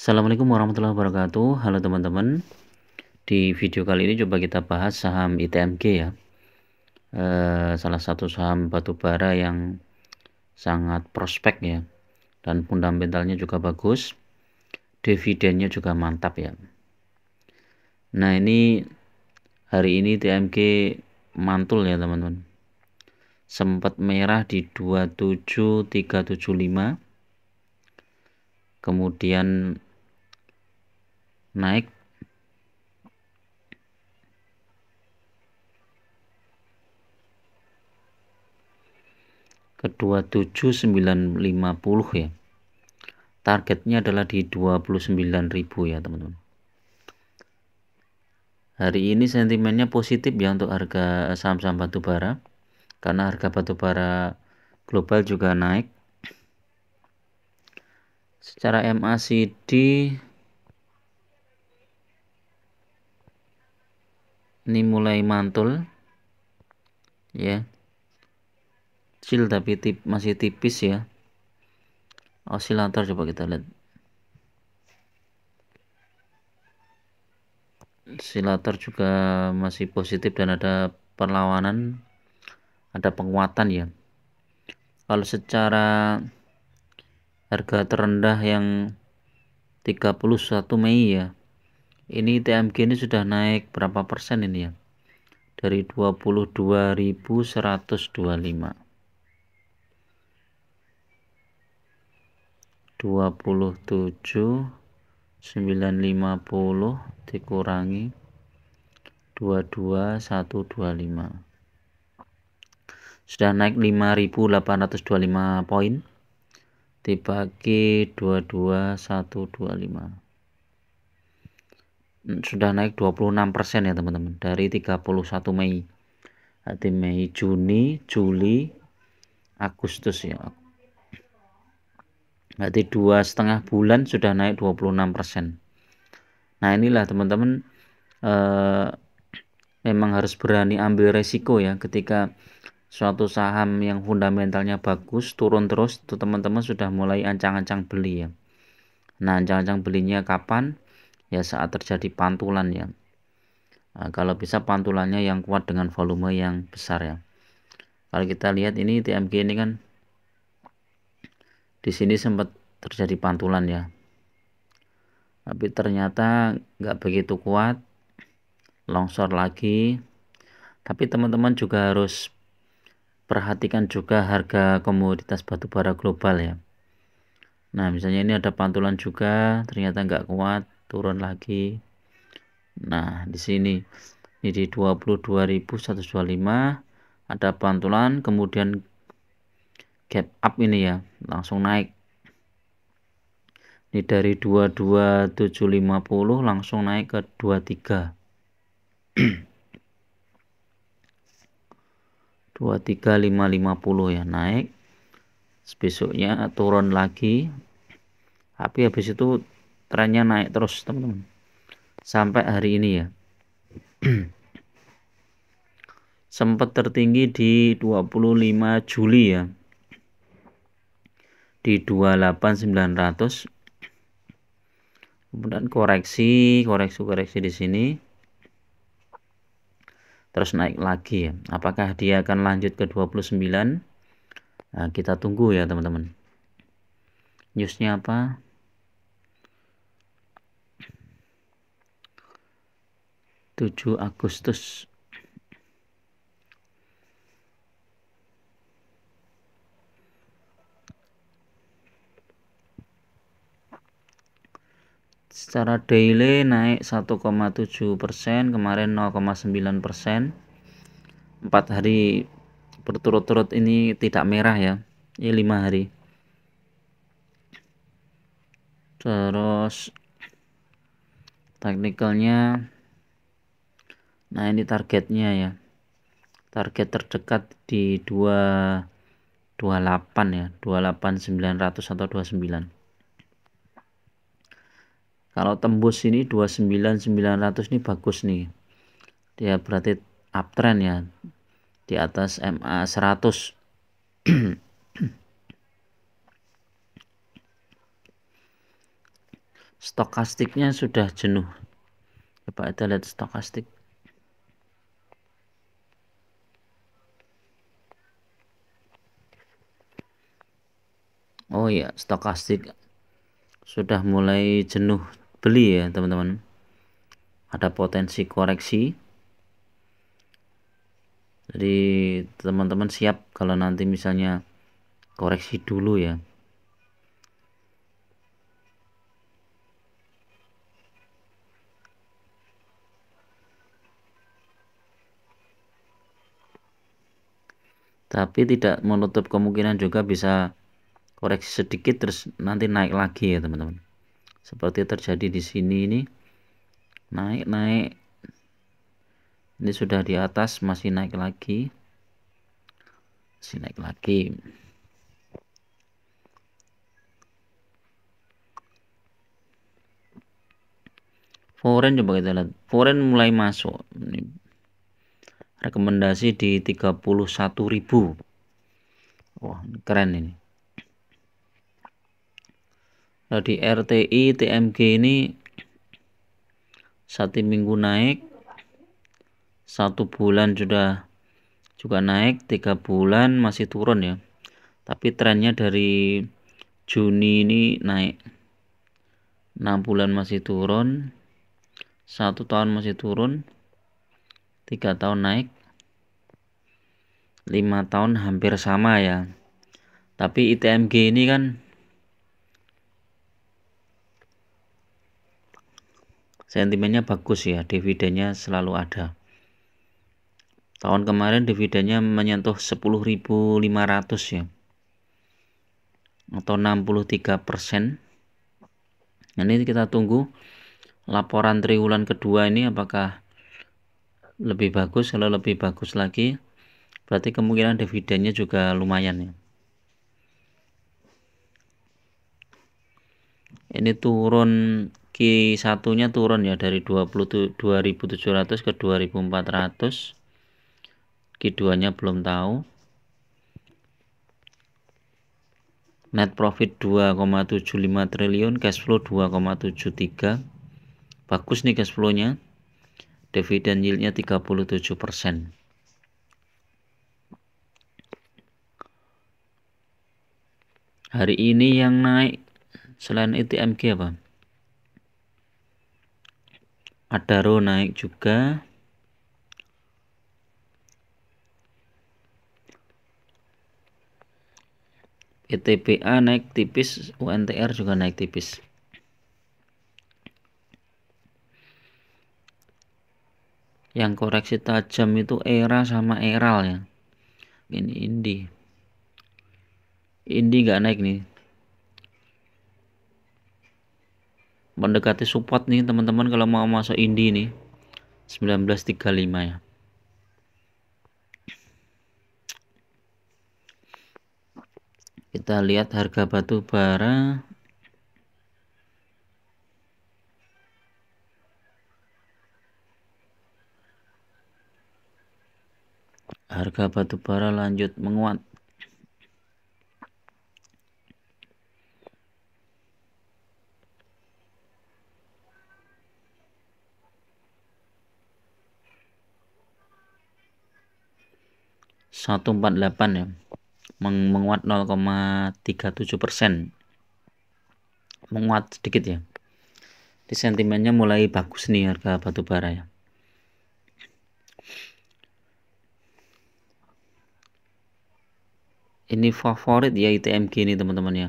Assalamualaikum warahmatullahi wabarakatuh. Halo teman-teman. Di video kali ini coba kita bahas saham ITMG ya. E, salah satu saham batubara yang sangat prospek ya. Dan fundamentalnya juga bagus. Dividennya juga mantap ya. Nah, ini hari ini ITMG mantul ya, teman-teman. Sempat merah di 27375 kemudian naik ke 27950 ya. Targetnya adalah di 29.000 ya, teman-teman. Hari ini sentimennya positif ya untuk harga saham-saham batubara karena harga batubara global juga naik. Secara MACD ini mulai mantul ya kecil tapi tip, masih tipis ya osilator coba kita lihat osilator juga masih positif dan ada perlawanan ada penguatan ya kalau secara harga terendah yang 31 Mei ya ini TMG ini sudah naik berapa persen ini ya dari 22.125 27 950 dikurangi 22125 sudah naik 5825 poin dibagi 22125 Hmm, sudah naik 26% ya teman-teman dari 31 Mei berarti Mei Juni Juli Agustus ya berarti dua setengah bulan sudah naik 26% nah inilah teman-teman eh, memang harus berani ambil resiko ya ketika suatu saham yang fundamentalnya bagus turun terus itu teman-teman sudah mulai ancang-ancang beli ya nah ancang-ancang belinya kapan ya saat terjadi pantulan ya nah, kalau bisa pantulannya yang kuat dengan volume yang besar ya kalau kita lihat ini TMG ini kan di sini sempat terjadi pantulan ya tapi ternyata nggak begitu kuat longsor lagi tapi teman-teman juga harus perhatikan juga harga komoditas batu bara global ya Nah misalnya ini ada pantulan juga ternyata nggak kuat turun lagi nah di sini ini di 22.125 ada pantulan kemudian gap up ini ya langsung naik ini dari 22750 langsung naik ke 23 23550 ya naik besoknya turun lagi tapi habis itu trennya naik terus teman-teman sampai hari ini ya sempat tertinggi di 25 Juli ya di 28900 kemudian koreksi koreksi koreksi di sini terus naik lagi ya apakah dia akan lanjut ke 29 nah, kita tunggu ya teman-teman newsnya apa 7 Agustus secara daily naik 1,7 persen kemarin 0,9 persen 4 hari berturut-turut ini tidak merah ya ini 5 hari terus teknikalnya nah ini targetnya ya target terdekat di 2 28 ya 28 900 atau 29 kalau tembus ini 29900 ini bagus nih dia berarti uptrend ya di atas MA 100 stokastiknya sudah jenuh coba kita lihat stokastik Oh ya, stokastik sudah mulai jenuh beli ya, teman-teman. Ada potensi koreksi. Jadi, teman-teman siap kalau nanti misalnya koreksi dulu ya. Tapi tidak menutup kemungkinan juga bisa koreksi sedikit terus nanti naik lagi ya teman-teman seperti terjadi di sini ini naik naik ini sudah di atas masih naik lagi masih naik lagi foreign coba kita lihat foreign mulai masuk ini rekomendasi di 31.000 wah keren ini Nah, di RTI TMG ini satu minggu naik, satu bulan sudah juga naik, tiga bulan masih turun ya. Tapi trennya dari Juni ini naik, enam bulan masih turun, satu tahun masih turun, tiga tahun naik, lima tahun hampir sama ya. Tapi ITMG ini kan sentimennya bagus ya, dividennya selalu ada. Tahun kemarin dividennya menyentuh 10.500 ya. Atau 63 persen. Ini kita tunggu laporan triwulan kedua ini apakah lebih bagus. Kalau lebih bagus lagi berarti kemungkinan dividennya juga lumayan ya. Ini turun q satunya turun ya dari 22.700 ke 2400 keduanya belum tahu net profit 2,75 triliun cash flow 2,73 bagus nih cash flow nya dividen yieldnya 37 hari ini yang naik selain ITMG apa? Adaro naik juga e PTBA naik tipis UNTR juga naik tipis yang koreksi tajam itu era sama eral ya ini indi indi nggak naik nih mendekati support nih teman-teman kalau mau masuk indi nih 1935 ya kita lihat harga batu bara harga batu bara lanjut menguat 148 ya Meng menguat 0,37 persen menguat sedikit ya di sentimennya mulai bagus nih harga batu bara ya ini favorit ya ITMG ini teman-teman ya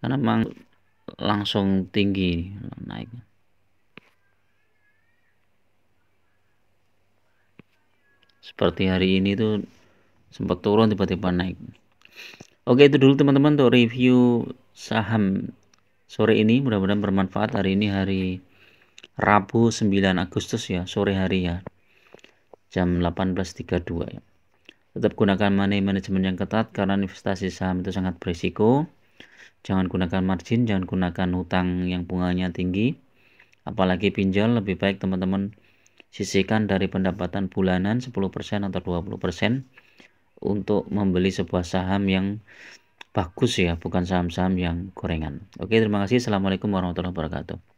karena memang langsung tinggi naiknya seperti hari ini tuh sempat turun tiba-tiba naik oke itu dulu teman-teman untuk review saham sore ini mudah-mudahan bermanfaat hari ini hari Rabu 9 Agustus ya sore hari ya jam 18.32 ya tetap gunakan money management yang ketat karena investasi saham itu sangat berisiko jangan gunakan margin jangan gunakan hutang yang bunganya tinggi apalagi pinjol lebih baik teman-teman sisihkan dari pendapatan bulanan 10% atau 20% untuk membeli sebuah saham yang bagus ya, bukan saham-saham yang gorengan. Oke, terima kasih. Assalamualaikum warahmatullahi wabarakatuh.